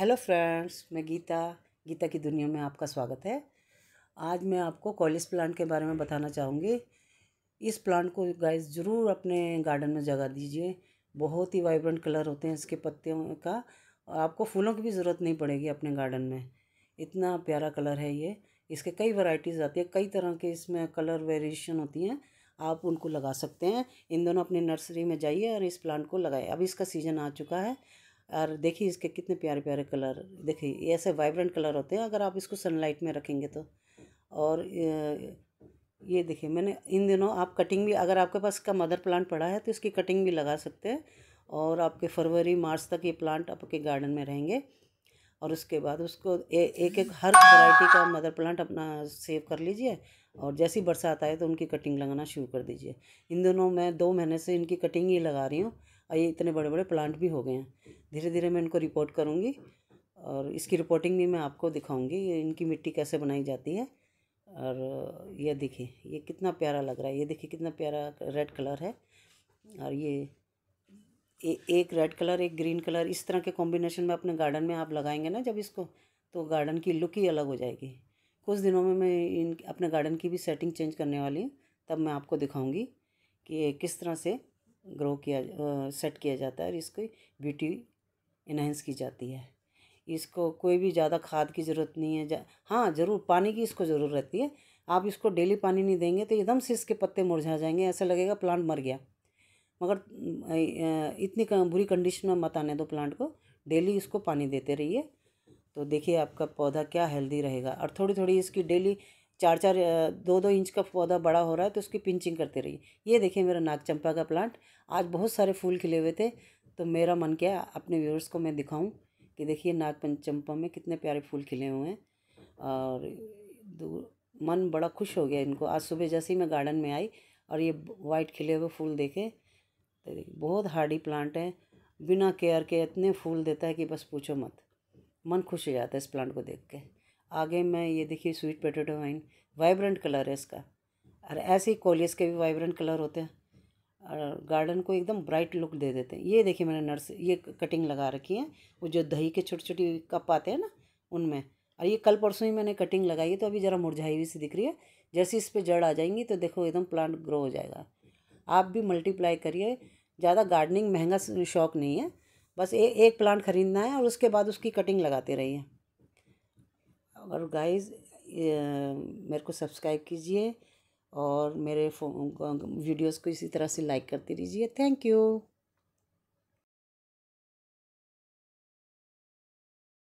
hello friends मैं गीता गीता की दुनिया में आपका स्वागत है आज मैं आपको कॉलिस प्लांट के बारे में बताना चाहूँगी इस प्लांट को गाइस ज़रूर अपने गार्डन में जगा दीजिए बहुत ही वाइब्रेंट कलर होते हैं इसके पत्तियों का और आपको फूलों की भी ज़रूरत नहीं पड़ेगी अपने गार्डन में इतना प्यारा कलर है ये इसके कई वराइटीज़ आती है कई तरह के इसमें कलर वेरिएशन होती हैं आप उनको लगा सकते हैं इन दोनों अपनी नर्सरी में जाइए और इस प्लांट को लगाए अब इसका सीज़न आ चुका है और देखिए इसके कितने प्यारे प्यारे कलर देखिए ये ऐसे वाइब्रेंट कलर होते हैं अगर आप इसको सनलाइट में रखेंगे तो और ये देखिए मैंने इन दिनों आप कटिंग भी अगर आपके पास का मदर प्लांट पड़ा है तो इसकी कटिंग भी लगा सकते हैं और आपके फरवरी मार्च तक ये प्लांट आपके गार्डन में रहेंगे और उसके बाद उसको ए, एक एक हर वैरायटी का मदर प्लांट अपना सेव कर लीजिए और जैसी बरसात आए तो उनकी कटिंग लगाना शुरू कर दीजिए इन दोनों मैं दो महीने से इनकी कटिंग ही लगा रही हूँ और ये इतने बड़े बड़े प्लांट भी हो गए हैं धीरे धीरे मैं इनको रिपोर्ट करूँगी और इसकी रिपोर्टिंग भी मैं आपको दिखाऊँगी इनकी मिट्टी कैसे बनाई जाती है और ये देखिए ये कितना प्यारा लग रहा है ये देखिए कितना प्यारा रेड कलर है और ये ए, एक रेड कलर एक ग्रीन कलर इस तरह के कॉम्बिनेशन में अपने गार्डन में आप लगाएंगे ना जब इसको तो गार्डन की लुक ही अलग हो जाएगी कुछ दिनों में मैं इन अपने गार्डन की भी सेटिंग चेंज करने वाली हूँ तब मैं आपको दिखाऊंगी कि किस तरह से ग्रो किया सेट किया जाता है और इसकी ब्यूटी इन्हेंस की जाती है इसको कोई भी ज़्यादा खाद की ज़रूरत नहीं है हाँ ज़रूर पानी की इसको ज़रूरत रहती है आप इसको डेली पानी नहीं देंगे तो एकदम से इसके पत्ते मुरझा जाएंगे ऐसा लगेगा प्लांट मर गया मगर इतनी बुरी कंडीशन में मत आने दो प्लांट को डेली इसको पानी देते रहिए तो देखिए आपका पौधा क्या हेल्दी रहेगा और थोड़ी थोड़ी इसकी डेली चार चार दो दो इंच का पौधा बड़ा हो रहा है तो उसकी पिंचिंग करते रहिए ये देखिए मेरा नाग चंपा का प्लांट आज बहुत सारे फूल खिले हुए थे तो मेरा मन किया अपने व्यूअर्स को मैं दिखाऊं कि देखिए नाग चंपा में कितने प्यारे फूल खिले हुए हैं और मन बड़ा खुश हो गया इनको आज सुबह जैसे ही मैं गार्डन में आई और ये वाइट खिले हुए फूल देखे तो देखिए बहुत हार्डी प्लांट है बिना केयर के इतने फूल देता है कि बस पूछो मत मन खुश हो जाता है इस प्लांट को देख के आगे मैं ये देखिए sweet potato vine vibrant colour है इसका और ऐसे ही कॉलियस के भी वाइब्रेंट कलर होते हैं और गार्डन को एकदम ब्राइट लुक दे देते हैं ये देखिए मैंने नर्स ये कटिंग लगा रखी है वो जो दही के छोटे छोटे कप आते हैं ना उनमें और ये कल परसों ही मैंने कटिंग लगाई है तो अभी ज़रा मुरझाई हुई सी दिख रही है जैसे इस पर जड़ आ जाएंगी तो देखो एकदम प्लांट ग्रो हो जाएगा आप भी मल्टीप्लाई करिए ज़्यादा गार्डनिंग महंगा शौक नहीं है बस ए, एक प्लांट ख़रीदना है और उसके बाद उसकी कटिंग लगाते रहिए और गाइस मेरे को सब्सक्राइब कीजिए और मेरे वीडियोस को इसी तरह से लाइक करते रहिए थैंक यू